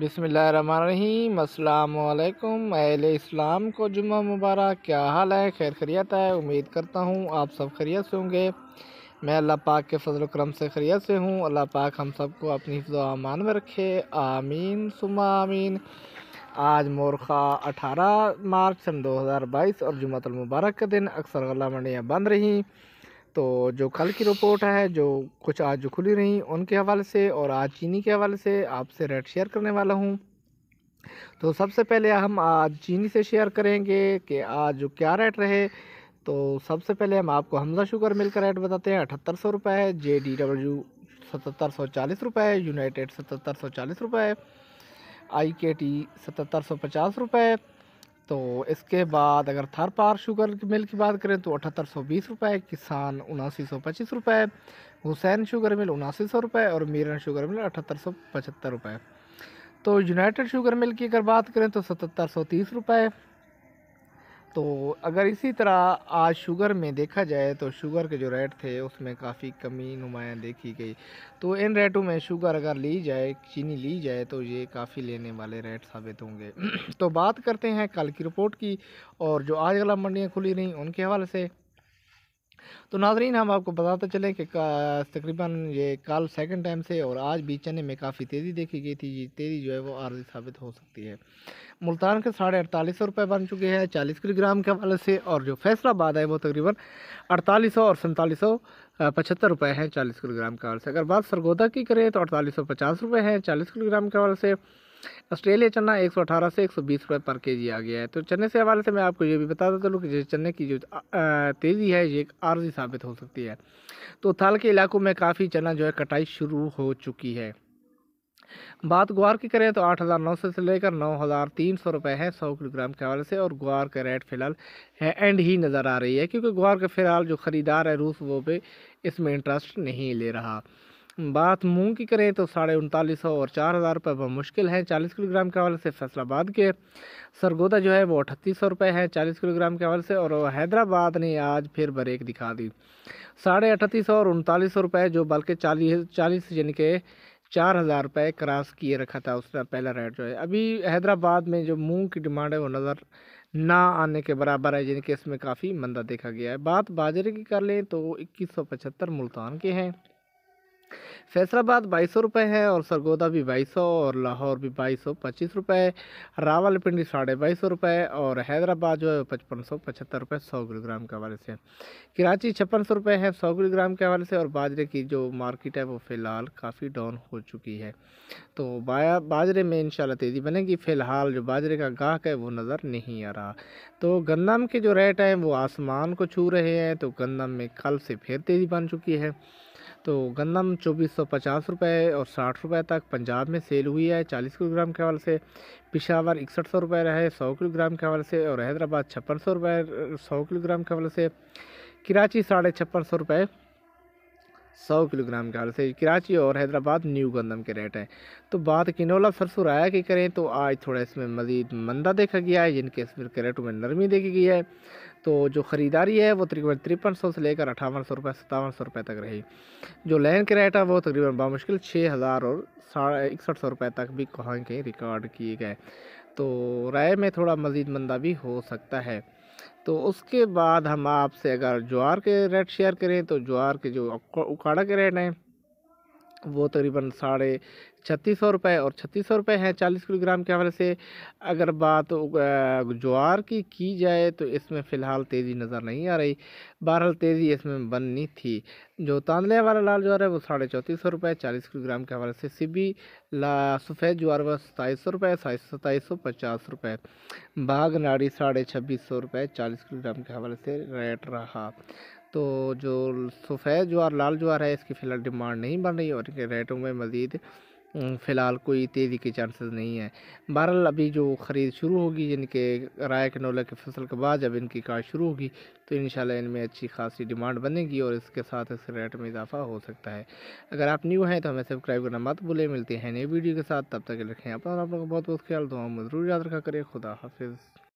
बसमिलकुम अहल इस्लाम को जुम्मा मुबारक क्या हाल है खैर खरियत है उम्मीद करता हूँ आप सब खैरियत से होंगे मैं अल्लाह पाक के फजल करम से ख़रीत से हूँ अल्लाह पाक हम सबको अपनी आमान में रखे आमीन सुमा आमीन आज मोरखा 18 मार्च सन 2022 और जुम्मतुल मुबारक के दिन अक्सर गला मंडियाँ बंद रहीं तो जो कल की रिपोर्ट है जो कुछ आज खुली रही उनके हवाले से और आज चीनी के हवाले से आपसे रेट शेयर करने वाला हूँ तो सबसे पहले हम आज चीनी से शेयर करेंगे कि आज जो क्या रेट रहे तो सबसे पहले हम आपको हमजा शुगर मिल का रेट बताते हैं अठहत्तर सौ रुपये जे डी डब्ल्यू सतहत्तर सौ चालीस रुपये यूनाइटेड सतहत्तर सौ चालीस रुपये आई के टी सतहत्तर सौ पचास रुपये तो इसके बाद अगर थर पार शुगर मिल की बात करें तो अठहत्तर सौ बीस रुपये किसान उनासी सौ पच्चीस रुपये हुसैन शुगर मिल उनासी सौ रुपये और मीरन शुगर मिल अठहत्तर सौ पचहत्तर रुपये तो यूनाइटेड शुगर मिल की अगर बात करें तो सतहत्तर सौ तीस रुपये तो अगर इसी तरह आज शुगर में देखा जाए तो शुगर के जो रेट थे उसमें काफ़ी कमी नुमायाँ देखी गई तो इन रेटों में शुगर अगर ली जाए चीनी ली जाए तो ये काफ़ी लेने वाले रेट साबित होंगे तो बात करते हैं कल की रिपोर्ट की और जो आज वाला मंडियाँ खुली रहीं उनके हवाले से तो नाजरीन हम आपको बताते चलें कि तकरीबन ये कल सेकंड टाइम से और आज भी चने में काफ़ी तेज़ी देखी गई थी ये तेज़ी जो है वो आर्जी साबित हो सकती है मुल्तान के साढ़े अड़तालीस सौ बन चुके हैं चालीस किलोग्राम के हवाले से और जो फैसलाबाद है वो तकरीबन अड़तालीस सौ और सैंतालीस सौ पचहत्तर रुपए हैं चालीस किलोग्राम के हवाले से अगर बात सरगोदा की करें तो अड़तालीस सौ पचास रुपये हैं चालीस किलोग्राम के हवाले से ऑस्ट्रेलिया चना 118 से 120 रुपए पर के जी आ गया है तो चने से हवाले से मैं आपको ये भी देता हूँ कि चने की जो तेज़ी है ये एक आर्जी साबित हो सकती है तो थाल के इलाकों में काफ़ी चना जो है कटाई शुरू हो चुकी है बात ग्वार की करें तो आठ हज़ार नौ सौ से लेकर नौ हज़ार तीन सौ रुपये है सौ किलोग्राम के हवाले से और ग्वार का रेट फिलहाल एंड ही नज़र आ रही है क्योंकि ग्वार का फिलहाल जो ख़रीदार है रूस वो पे इसमें इंटरेस्ट नहीं ले रहा बात मूंग की करें तो साढ़े उनतालीस सौ और चार हज़ार रुपये मुश्किल है चालीस किलोग्राम के हवाले से फैसलाबाद के सरगोदा जो है वो अठतीस सौ रुपये है चालीस किलोग्राम के हवाले से और हैदराबाद ने आज फिर ब्रेक दिखा दी साढ़े अठतीस सौ और उनतालीस सौ रुपये जो बल्कि चालीस चालीस यानी के चार हज़ार रुपये क्रॉस किए रखा था उसका पहला रेट जो है अभी हैदराबाद में जो मूँग की डिमांड है वो नज़र ना आने के बराबर है यानी कि इसमें काफ़ी मंदा देखा गया है बात बाजरे की कर लें तो इक्कीस सौ पचहत्तर मुल्तान के हैं फैसलाबाद बाईस सौ रुपये है और सरगोदा भी बाईस सौ और लाहौर भी बाईस सौ पच्चीस रुपये रावलपिंडी साढ़े बाईस सौ रुपये और हैदराबाद जो है पचपन सौ पचहत्तर रुपये सौ किलोग्राम के हवाले से कराची छप्पन सौ रुपये है सौ किलोग्राम के हवाले से और बाजरे की जो मार्केट है वो फ़िलहाल काफ़ी डाउन हो चुकी है तो बाजरे में इन तेज़ी बनेगी फ़िलहाल जो बाजरे का गाहक है वो नज़र नहीं आ रहा तो गंदम के जो रेट हैं वो आसमान को छू रहे हैं तो गंदम में कल से फिर तेज़ी बन चुकी है तो गंदम चौबीस सौ पचास रुपये और साठ रुपये तक पंजाब में सेल हुई है चालीस किलोग्राम के हवाले से पिशावर इकसठ सौ रुपये रहे सौ किलोग्राम के हवाले से और हैदराबाद छप्पन सौ रुपये सौ किलोग्राम के हवाले से कराची साढ़े छप्पन सौ रुपये सौ किलोग्राम के हाल से कराची और हैदराबाद न्यू गंदम के रेट हैं तो बात किनोला सरसों राया की करें तो आज थोड़ा इसमें मज़ीद मंदा देखा गया है जिनके इसमें रेटों में नरमी देखी गई है तो जो ख़रीदारी है वो तकरीबन तिरपन सौ से लेकर अठावन सौ रुपये सतावन सौ रुपये तक रही जो लैन के रेट है वो तकरीबन बामुश्किल छः हज़ार और साढ़े इकसठ सौ रुपये तक भी कहीं कहीं रिकॉर्ड किए गए तो राय में थोड़ा मज़ीद मंदा भी हो सकता है तो उसके बाद हम आपसे अगर ज्वार के रेट शेयर करें तो ज्वार के जो उकाड़ा के रेट हैं वो तकरीबन साढ़े छत्तीस सौ रुपये और छत्तीस सौ रुपये हैं चालीस किलोग्राम के हवाले से अगर बात ज्वार की की जाए तो इसमें फ़िलहाल तेज़ी नज़र नहीं आ रही बहरहाल तेज़ी इसमें बननी थी जो तांदले वाला लाल ज्वार है वो साढ़े चौंतीस सौ रुपये चालीस किलोग्राम के हवाले से सिबी ला सफ़ेद ज्वार वह सताईस सौ रुपये सताईस सौ पचास रुपये बाघ नाड़ी साढ़े छब्बीस सौ रुपये चालीस किलोग्राम के हवाले से रेट रहा तो जो सफ़ेद ज्वार लाल ज्वार है इसकी फ़िलहाल डिमांड नहीं बन रही और इनके रेटों में मज़ीद हम्म, फ़िलहाल कोई तेज़ी के चांसेस नहीं है बहरहाल अभी जो ख़रीद शुरू होगी इनके राय कनोला की फसल के बाद जब इनकी काट शुरू होगी तो इन इनमें अच्छी खासी डिमांड बनेगी और इसके साथ इस रेट में इजाफा हो सकता है अगर आप न्यू हैं तो हमें सब्सक्राइब करना मत भूलें मिलते हैं नई वीडियो के साथ तब तक रखें अपना आप लोगों का बहुत बहुत ख्याल तो हम ज़रूर याद रखा करें खुदा हाफिज़